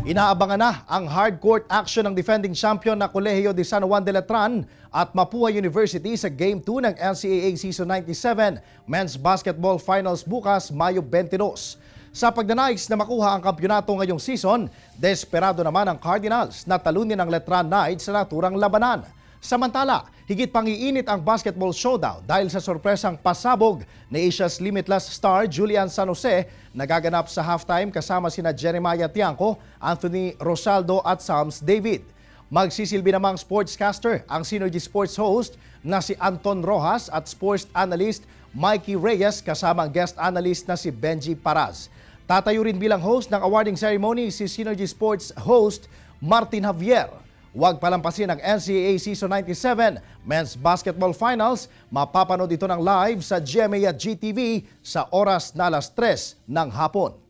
Inaabangan na ang hard court action ng defending champion na Kolehiyo de San Juan de Letran at Mapua University sa Game 2 ng NCAA Season 97 Men's Basketball Finals bukas Mayo 22. Sa pagnanais na makuha ang kampyonato ngayong season, desperado naman ang Cardinals na talunin ang Letran Knights sa naturang labanan. Samantala, higit pang iinit ang basketball showdown dahil sa sorpresang pasabog ni Asia's Limitless star Julian San Jose nagaganap sa halftime kasama sina Jeremiah Tianco, Anthony Rosaldo at Sams David. Magsisilbi namang sportscaster ang Synergy Sports host na si Anton Rojas at sports analyst Mikey Reyes kasama ang guest analyst na si Benji Paraz. Tatayo rin bilang host ng awarding ceremony si Synergy Sports host Martin Javier. Huwag palampasin ang NCAA Season 97 Men's Basketball Finals. Mapapanood ito ng live sa GMA at GTV sa oras na alas 3 ng hapon.